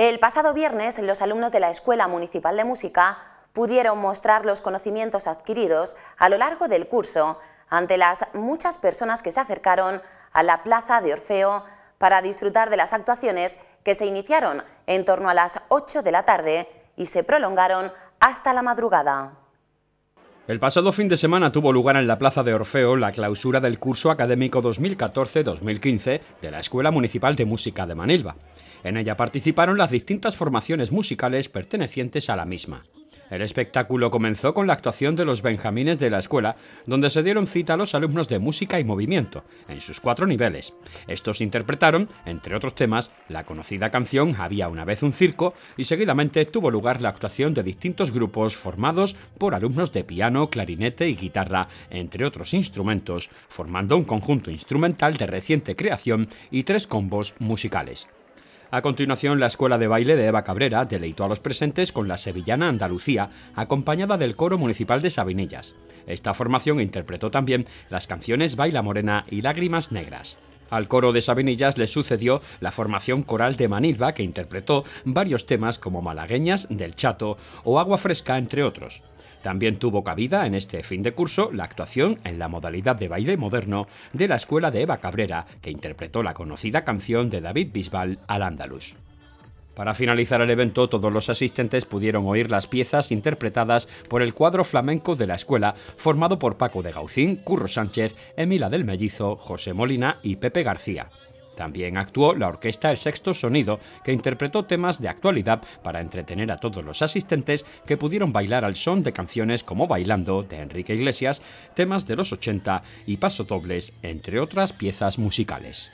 El pasado viernes, los alumnos de la Escuela Municipal de Música pudieron mostrar los conocimientos adquiridos a lo largo del curso ante las muchas personas que se acercaron a la Plaza de Orfeo para disfrutar de las actuaciones que se iniciaron en torno a las 8 de la tarde y se prolongaron hasta la madrugada. El pasado fin de semana tuvo lugar en la Plaza de Orfeo la clausura del curso académico 2014-2015 de la Escuela Municipal de Música de Manilva. En ella participaron las distintas formaciones musicales pertenecientes a la misma. El espectáculo comenzó con la actuación de los benjamines de la escuela, donde se dieron cita a los alumnos de música y movimiento, en sus cuatro niveles. Estos interpretaron, entre otros temas, la conocida canción Había una vez un circo, y seguidamente tuvo lugar la actuación de distintos grupos formados por alumnos de piano, clarinete y guitarra, entre otros instrumentos, formando un conjunto instrumental de reciente creación y tres combos musicales. A continuación, la Escuela de Baile de Eva Cabrera deleitó a los presentes con la sevillana Andalucía, acompañada del coro municipal de Sabinillas. Esta formación interpretó también las canciones Baila Morena y Lágrimas Negras. Al coro de Sabinillas le sucedió la formación coral de Manilva, que interpretó varios temas como Malagueñas del Chato o Agua Fresca, entre otros. También tuvo cabida en este fin de curso la actuación en la modalidad de baile moderno de la escuela de Eva Cabrera, que interpretó la conocida canción de David Bisbal al Andalus. Para finalizar el evento, todos los asistentes pudieron oír las piezas interpretadas por el cuadro flamenco de la escuela, formado por Paco de Gaucín, Curro Sánchez, Emila del Mellizo, José Molina y Pepe García. También actuó la orquesta El Sexto Sonido, que interpretó temas de actualidad para entretener a todos los asistentes que pudieron bailar al son de canciones como Bailando de Enrique Iglesias, temas de los 80 y Paso Dobles, entre otras piezas musicales.